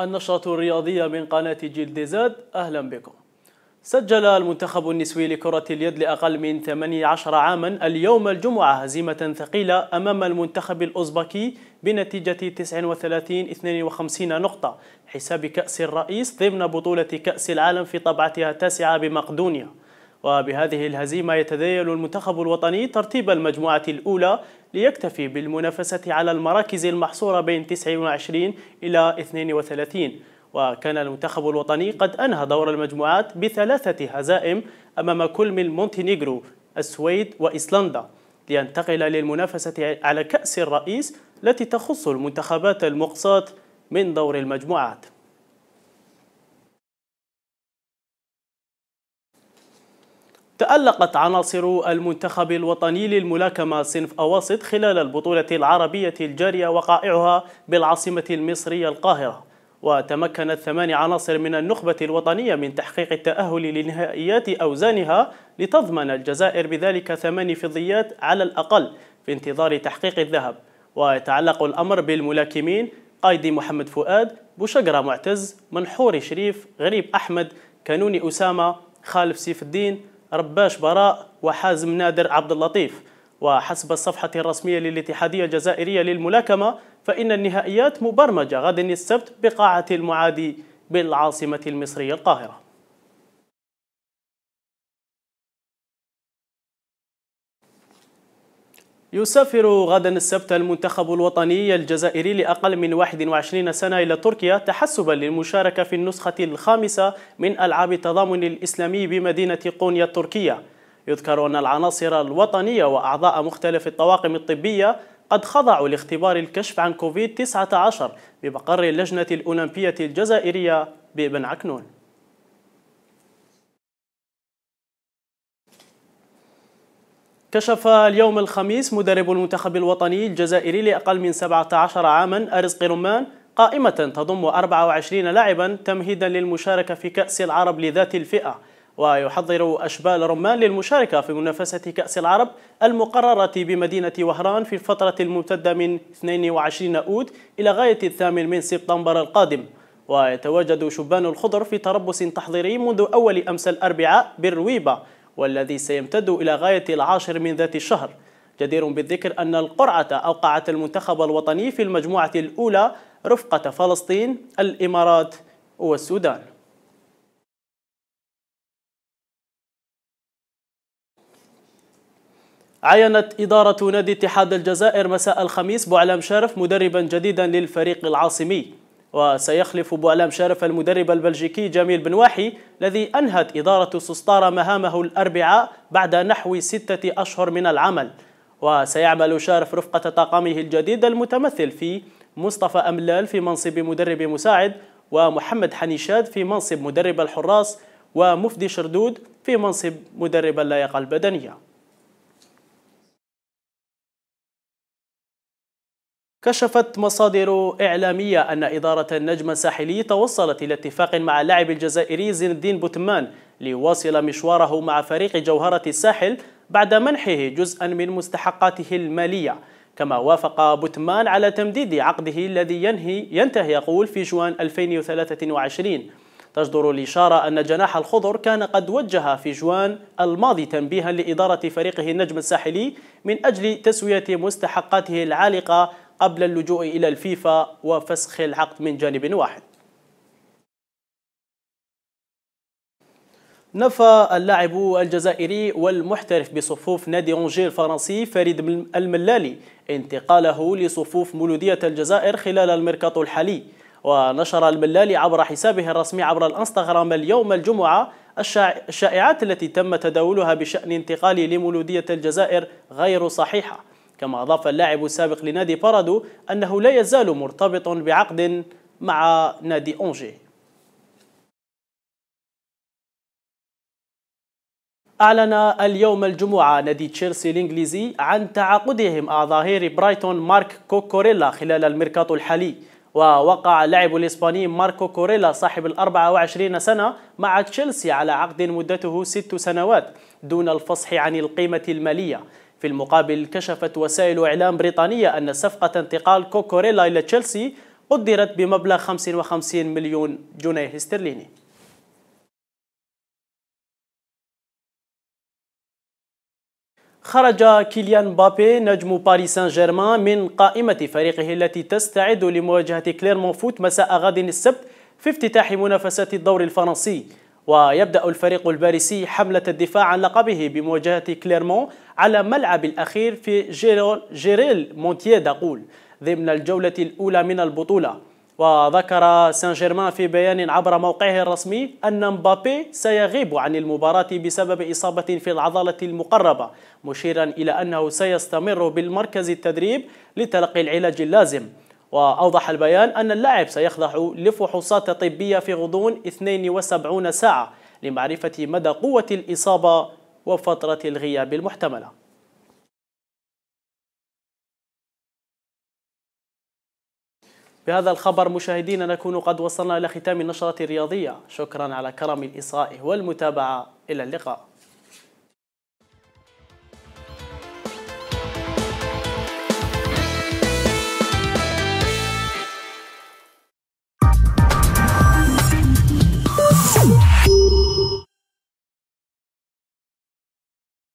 النشرة الرياضية من قناة جلد زاد أهلا بكم سجل المنتخب النسوي لكرة اليد لأقل من 18 عاما اليوم الجمعة هزيمة ثقيلة أمام المنتخب الأوزبكي بنتيجة 39-52 نقطة حساب كأس الرئيس ضمن بطولة كأس العالم في طبعتها التاسعة بمقدونيا وبهذه الهزيمة يتذيل المنتخب الوطني ترتيب المجموعة الأولى ليكتفي بالمنافسة على المراكز المحصورة بين 29 إلى 32 وكان المنتخب الوطني قد أنهى دور المجموعات بثلاثة هزائم أمام كل من مونتينيغرو السويد وإيسلندا لينتقل للمنافسة على كأس الرئيس التي تخص المنتخبات المقصات من دور المجموعات تألقت عناصر المنتخب الوطني للملاكمة صنف أواسط خلال البطولة العربية الجارية وقائعها بالعاصمة المصرية القاهرة وتمكنت ثمان عناصر من النخبة الوطنية من تحقيق التأهل لنهائيات أوزانها لتضمن الجزائر بذلك ثمان فضيات على الأقل في انتظار تحقيق الذهب ويتعلق الأمر بالملاكمين قايدي محمد فؤاد بوشقرة معتز منحور شريف غريب أحمد كانوني أسامة خالف سيف الدين رباش براء وحازم نادر عبد اللطيف وحسب الصفحة الرسمية للاتحادية الجزائرية للملاكمة فإن النهائيات مبرمجة غدا السبت بقاعة المعادي بالعاصمة المصرية القاهرة يسافر غدا السبت المنتخب الوطني الجزائري لأقل من 21 سنة إلى تركيا تحسبا للمشاركة في النسخة الخامسة من ألعاب التضامن الإسلامي بمدينة قونيا التركية يذكر أن العناصر الوطنية وأعضاء مختلف الطواقم الطبية قد خضعوا لاختبار الكشف عن كوفيد-19 بمقر اللجنة الأولمبية الجزائرية بابن عكنون كشف اليوم الخميس مدرب المنتخب الوطني الجزائري لأقل من 17 عاما أرزق رمان قائمة تضم 24 لاعبا تمهيدا للمشاركة في كأس العرب لذات الفئة ويحضر أشبال رمان للمشاركة في منافسة كأس العرب المقررة بمدينة وهران في الفترة الممتدة من 22 أوت إلى غاية الثامن من سبتمبر القادم ويتواجد شبان الخضر في تربص تحضيري منذ أول أمس الأربعاء بالرويبة والذي سيمتد إلى غاية العاشر من ذات الشهر جدير بالذكر أن القرعة أوقعت المنتخب الوطني في المجموعة الأولى رفقة فلسطين الإمارات والسودان عينت إدارة نادي اتحاد الجزائر مساء الخميس بوعلام شرف مدربا جديدا للفريق العاصمي وسيخلف بوالام شرف المدرب البلجيكي جميل بن واحي الذي أنهت إدارة سوستارا مهامه الأربعاء بعد نحو ستة أشهر من العمل وسيعمل شارف رفقة طاقمه الجديد المتمثل في مصطفى أملال في منصب مدرب مساعد ومحمد حنيشاد في منصب مدرب الحراس ومفدي شردود في منصب مدرب اللياقة البدنية كشفت مصادر إعلامية أن إدارة النجم الساحلي توصلت إلى اتفاق مع اللاعب الجزائري زين الدين بوتمان ليواصل مشواره مع فريق جوهرة الساحل بعد منحه جزءا من مستحقاته المالية كما وافق بوتمان على تمديد عقده الذي ينهي ينتهي يقول في جوان 2023 تجدر الإشارة أن جناح الخضر كان قد وجه في جوان الماضي تنبيها لإدارة فريقه النجم الساحلي من أجل تسوية مستحقاته العالقة قبل اللجوء إلى الفيفا وفسخ العقد من جانب واحد نفى اللاعب الجزائري والمحترف بصفوف نادي أونجي الفرنسي فريد الملالي انتقاله لصفوف مولودية الجزائر خلال الميركاتو الحالي ونشر الملالي عبر حسابه الرسمي عبر الانستغرام اليوم الجمعة الشائعات التي تم تداولها بشأن انتقاله لمولودية الجزائر غير صحيحة كما أضاف اللاعب السابق لنادي بارادو أنه لا يزال مرتبط بعقد مع نادي أونجي أعلن اليوم الجمعة نادي تشيلسي الإنجليزي عن تعاقدهم مع ظهير برايتون مارك كوكوريلا خلال الميركاتو الحالي ووقع اللاعب الإسباني ماركو كوريلا صاحب ال 24 سنة مع تشيلسي على عقد مدته ست سنوات دون الفصح عن القيمة المالية في المقابل كشفت وسائل إعلام بريطانية أن صفقة انتقال كوكوريلا إلى تشيلسي قدرت بمبلغ 55 مليون جنيه استرليني خرج كيليان مبابي نجم باريس سان جيرمان من قائمة فريقه التي تستعد لمواجهة كليرمون فوت مساء غد السبت في افتتاح منافسات الدور الفرنسي ويبدأ الفريق الباريسي حملة الدفاع عن لقبه بمواجهة كليرمون على ملعب الأخير في جيرول, جيريل مونتييد أقول ضمن الجولة الأولى من البطولة وذكر سان جيرمان في بيان عبر موقعه الرسمي أن مبابي سيغيب عن المباراة بسبب إصابة في العضلة المقربة مشيرا إلى أنه سيستمر بالمركز التدريب لتلقي العلاج اللازم وأوضح البيان أن اللاعب سيخضع لفحوصات طبية في غضون 72 ساعة لمعرفة مدى قوة الإصابة وفترة الغياب المحتملة بهذا الخبر مشاهدينا نكون قد وصلنا إلى ختام النشرة الرياضية شكرا على كرم الإصغاء والمتابعة إلى اللقاء